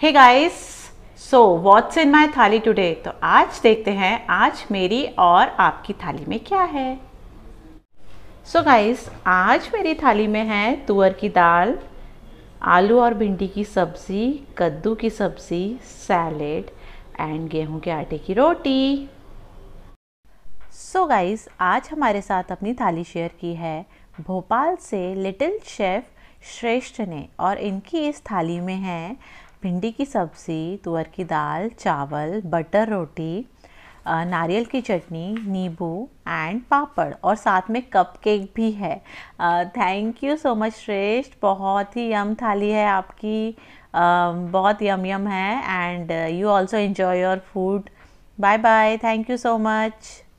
hey guys so what's in my thali today तो आज देखते हैं आज मेरी और आपकी थाली में क्या है सो so गाइस आज मेरी थाली में है तुअर की दाल आलू और भिंडी की सब्ज़ी कद्दू की सब्ज़ी सैलेड एंड गेहूं के आटे की रोटी सो so गाइस आज हमारे साथ अपनी थाली शेयर की है भोपाल से लिटिल शेफ़ श्रेष्ठ ने और इनकी इस थाली में है भिंडी की सब्ज़ी तुअर की दाल चावल बटर रोटी नारियल की चटनी नींबू एंड पापड़ और साथ में कप केक भी है थैंक यू सो मच श्रेष्ठ बहुत ही यम थाली है आपकी uh, बहुत यम यम है and you also enjoy your food bye bye thank you so much